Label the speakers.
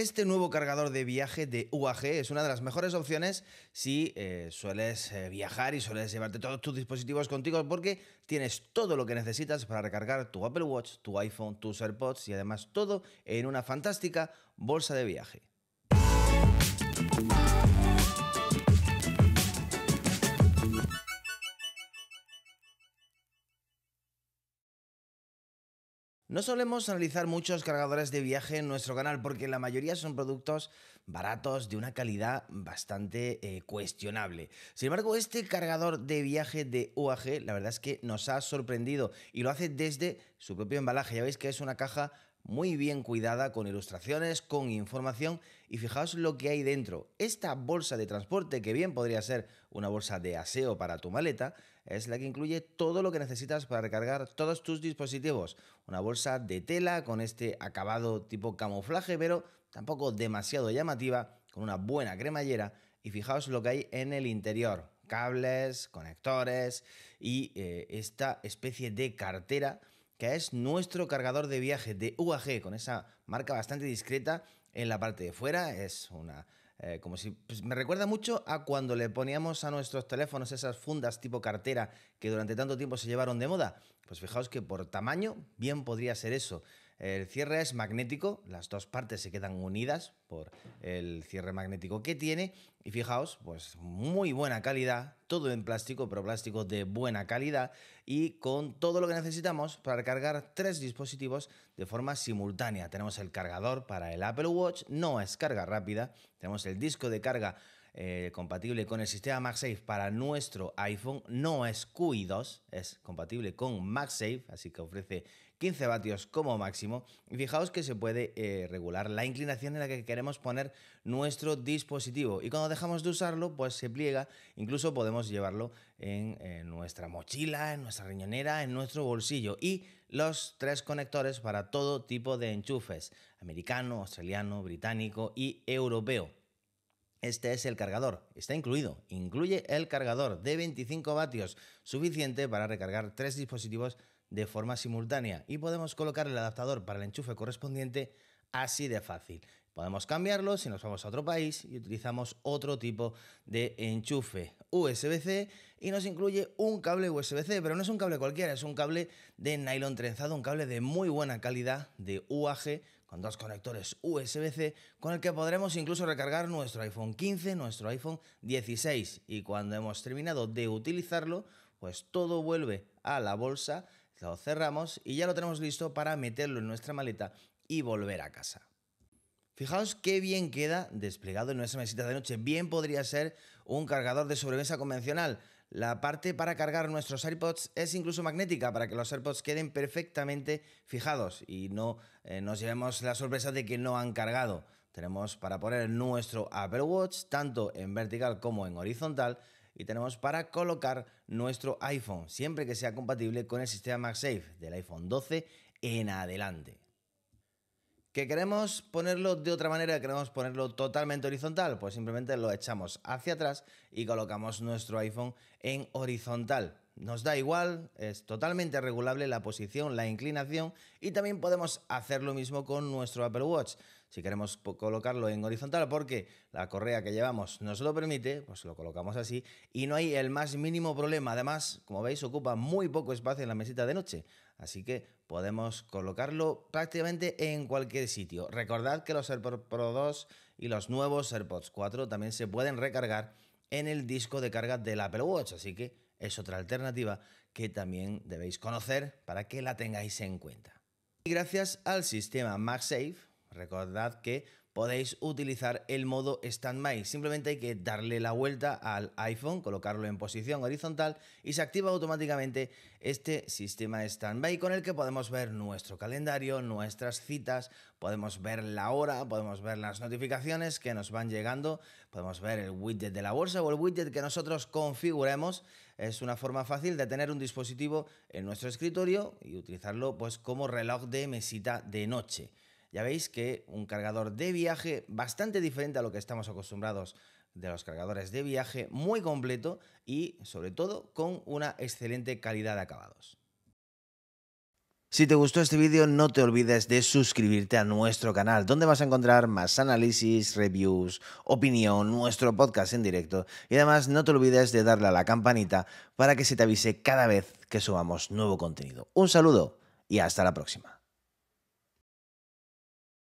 Speaker 1: Este nuevo cargador de viaje de UAG es una de las mejores opciones si eh, sueles eh, viajar y sueles llevarte todos tus dispositivos contigo porque tienes todo lo que necesitas para recargar tu Apple Watch, tu iPhone, tus AirPods y además todo en una fantástica bolsa de viaje. No solemos analizar muchos cargadores de viaje en nuestro canal porque la mayoría son productos baratos de una calidad bastante eh, cuestionable. Sin embargo, este cargador de viaje de UAG la verdad es que nos ha sorprendido y lo hace desde su propio embalaje. Ya veis que es una caja muy bien cuidada, con ilustraciones, con información y fijaos lo que hay dentro. Esta bolsa de transporte, que bien podría ser una bolsa de aseo para tu maleta, es la que incluye todo lo que necesitas para recargar todos tus dispositivos. Una bolsa de tela con este acabado tipo camuflaje, pero tampoco demasiado llamativa, con una buena cremallera y fijaos lo que hay en el interior. Cables, conectores y eh, esta especie de cartera que es nuestro cargador de viaje de UAG, con esa marca bastante discreta en la parte de fuera. Es una. Eh, como si. Pues, me recuerda mucho a cuando le poníamos a nuestros teléfonos esas fundas tipo cartera que durante tanto tiempo se llevaron de moda. Pues fijaos que por tamaño, bien podría ser eso. El cierre es magnético, las dos partes se quedan unidas por el cierre magnético que tiene y fijaos, pues muy buena calidad, todo en plástico, pero plástico de buena calidad y con todo lo que necesitamos para cargar tres dispositivos de forma simultánea. Tenemos el cargador para el Apple Watch, no es carga rápida, tenemos el disco de carga eh, compatible con el sistema MagSafe para nuestro iPhone, no es QI2, es compatible con MagSafe, así que ofrece 15 vatios como máximo. Y fijaos que se puede eh, regular la inclinación en la que queremos poner nuestro dispositivo. Y cuando dejamos de usarlo, pues se pliega. Incluso podemos llevarlo en, en eh, nuestra mochila, en nuestra riñonera, en nuestro bolsillo. Y los tres conectores para todo tipo de enchufes. Americano, australiano, británico y europeo. Este es el cargador, está incluido, incluye el cargador de 25 vatios, suficiente para recargar tres dispositivos de forma simultánea y podemos colocar el adaptador para el enchufe correspondiente así de fácil. Podemos cambiarlo si nos vamos a otro país y utilizamos otro tipo de enchufe USB-C y nos incluye un cable USB-C, pero no es un cable cualquiera, es un cable de nylon trenzado, un cable de muy buena calidad de UAG con dos conectores USB-C con el que podremos incluso recargar nuestro iPhone 15, nuestro iPhone 16 y cuando hemos terminado de utilizarlo, pues todo vuelve a la bolsa lo cerramos y ya lo tenemos listo para meterlo en nuestra maleta y volver a casa. Fijaos qué bien queda desplegado en nuestra mesita de noche. Bien podría ser un cargador de sobremesa convencional. La parte para cargar nuestros AirPods es incluso magnética para que los AirPods queden perfectamente fijados y no eh, nos llevemos la sorpresa de que no han cargado. Tenemos para poner nuestro Apple Watch tanto en vertical como en horizontal y tenemos para colocar nuestro iPhone, siempre que sea compatible con el sistema MagSafe del iPhone 12 en adelante. ¿Que queremos ponerlo de otra manera? ¿Queremos ponerlo totalmente horizontal? Pues simplemente lo echamos hacia atrás y colocamos nuestro iPhone en horizontal nos da igual, es totalmente regulable la posición, la inclinación y también podemos hacer lo mismo con nuestro Apple Watch. Si queremos colocarlo en horizontal porque la correa que llevamos nos lo permite, pues lo colocamos así y no hay el más mínimo problema. Además, como veis, ocupa muy poco espacio en la mesita de noche, así que podemos colocarlo prácticamente en cualquier sitio. Recordad que los AirPods Pro 2 y los nuevos AirPods 4 también se pueden recargar en el disco de carga del Apple Watch. Así que es otra alternativa que también debéis conocer para que la tengáis en cuenta. Y gracias al sistema MagSafe, recordad que podéis utilizar el modo Standby. Simplemente hay que darle la vuelta al iPhone, colocarlo en posición horizontal y se activa automáticamente este sistema Standby con el que podemos ver nuestro calendario, nuestras citas, podemos ver la hora, podemos ver las notificaciones que nos van llegando, podemos ver el widget de la bolsa o el widget que nosotros configuremos. Es una forma fácil de tener un dispositivo en nuestro escritorio y utilizarlo pues como reloj de mesita de noche. Ya veis que un cargador de viaje bastante diferente a lo que estamos acostumbrados de los cargadores de viaje, muy completo y sobre todo con una excelente calidad de acabados. Si te gustó este vídeo no te olvides de suscribirte a nuestro canal donde vas a encontrar más análisis, reviews, opinión, nuestro podcast en directo y además no te olvides de darle a la campanita para que se te avise cada vez que subamos nuevo contenido. Un saludo y hasta la próxima.